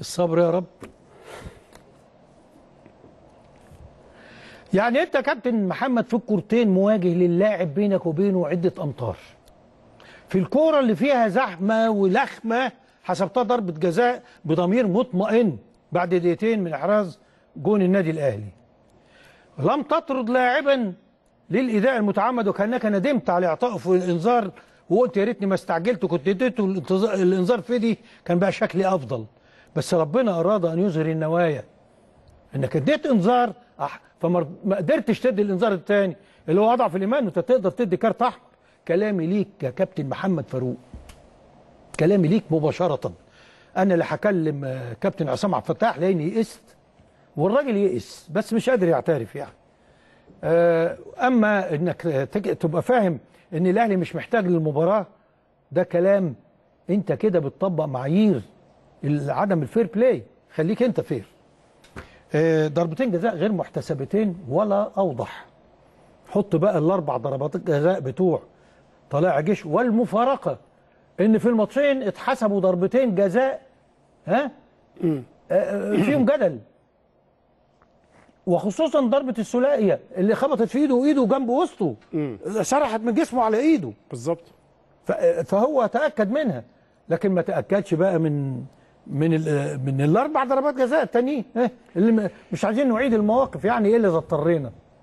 الصبر يا رب يعني انت كابتن محمد في الكورتين مواجه للاعب بينك وبينه عده امتار في الكوره اللي فيها زحمه ولخمه حسبتها ضربه جزاء بضمير مطمئن بعد دقيقتين من احراز جون النادي الاهلي لم تطرد لاعبا للاداء المتعمد وكانك ندمت على اعطائه في الانذار وقلت يا ريتني ما استعجلت كنت اديته الانذار فدي كان بقى شكلي افضل بس ربنا أراد أن يظهر النوايا إنك اديت إنذار فما قدرتش تدي الإنذار الثاني اللي هو أضعف الإيمان وأنت تقدر تدي كارت أحمر كلامي ليك يا كابتن محمد فاروق كلامي ليك مباشرة أنا اللي هكلم آه، كابتن عصام عبد الفتاح لأني يئست والراجل يئس بس مش قادر يعترف يعني آه، أما إنك تبقى فاهم إن الأهلي مش محتاج للمباراة ده كلام أنت كده بتطبق معايير عدم الفير بلاي خليك انت فير آه، ضربتين جزاء غير محتسبتين ولا اوضح حط بقى الاربع ضربات الجزاء بتوع طلائع جيش والمفارقه ان في الماتشين اتحسبوا ضربتين جزاء ها آه، آه، فيهم جدل وخصوصا ضربه الثلاثيه اللي خبطت في ايده وايده جنب وسطه سرحت من جسمه على ايده بالظبط فهو تاكد منها لكن ما تاكدش بقى من من من الاربع ضربات جزاء التانيين إيه، اللي مش عايزين نعيد المواقف يعني ايه اللي اضطرينا